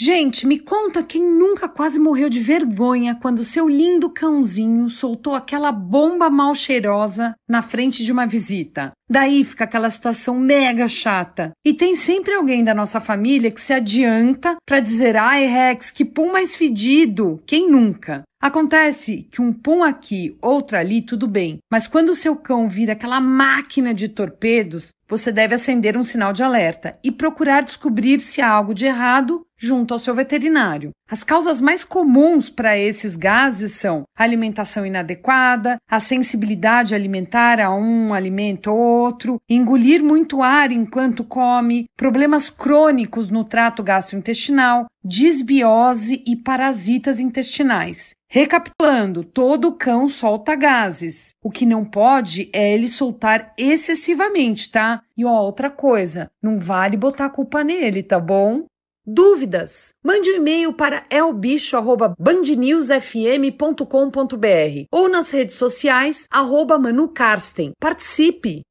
Gente, me conta quem nunca quase morreu de vergonha quando seu lindo cãozinho soltou aquela bomba mal cheirosa na frente de uma visita. Daí fica aquela situação mega chata. E tem sempre alguém da nossa família que se adianta para dizer: "Ai, Rex, que pum mais fedido". Quem nunca? Acontece que um pão aqui, outro ali, tudo bem, mas quando o seu cão vira aquela máquina de torpedos, você deve acender um sinal de alerta e procurar descobrir se há algo de errado junto ao seu veterinário. As causas mais comuns para esses gases são alimentação inadequada, a sensibilidade alimentar a um alimento ou outro, engolir muito ar enquanto come, problemas crônicos no trato gastrointestinal, disbiose e parasitas intestinais. Recapitulando, todo cão solta gases. O que não pode é ele soltar excessivamente, tá? E ó, outra coisa, não vale botar a culpa nele, tá bom? Dúvidas? Mande um e-mail para elbicho@bandnewsfm.com.br ou nas redes sociais arroba Manu Karsten. Participe!